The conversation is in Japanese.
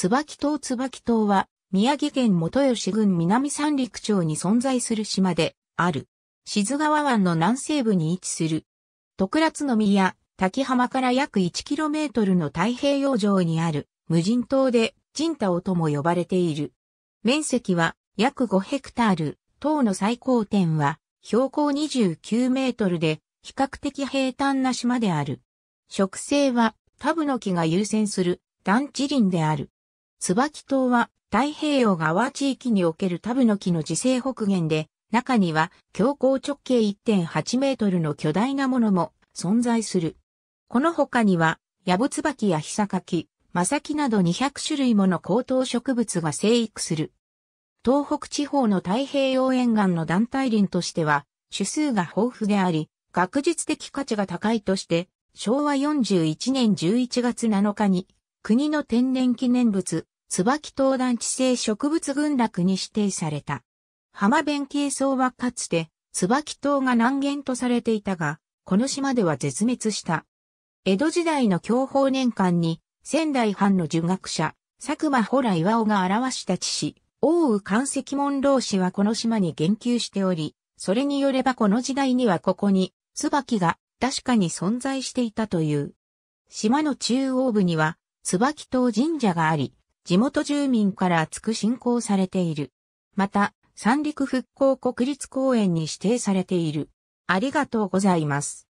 椿島椿島は、宮城県元吉郡南三陸町に存在する島で、ある。静川湾の南西部に位置する。徳良津宮、滝浜から約 1km の太平洋上にある、無人島で、人島とも呼ばれている。面積は、約5ヘクタール、島の最高点は、標高29メートルで、比較的平坦な島である。植生は、タブノキが優先する、団地林である。椿島は太平洋側地域におけるタブノキの自生北限で、中には強行直径1.8メートルの巨大なものも存在する。この他には、ヤブツバキやヒサカキ、マサキなど200種類もの高等植物が生育する。東北地方の太平洋沿岸の団体林としては、種数が豊富であり、学術的価値が高いとして、昭和41年11月7日に国の天然記念物、椿東団地性植物群落に指定された。浜弁慶草はかつて、椿島が難言とされていたが、この島では絶滅した。江戸時代の享保年間に、仙台藩の儒学者、佐久間洞岩尾が表した地史、大羽関石門老師はこの島に言及しており、それによればこの時代にはここに、椿が確かに存在していたという。島の中央部には、椿島神社があり、地元住民から厚く信仰されている。また、三陸復興国立公園に指定されている。ありがとうございます。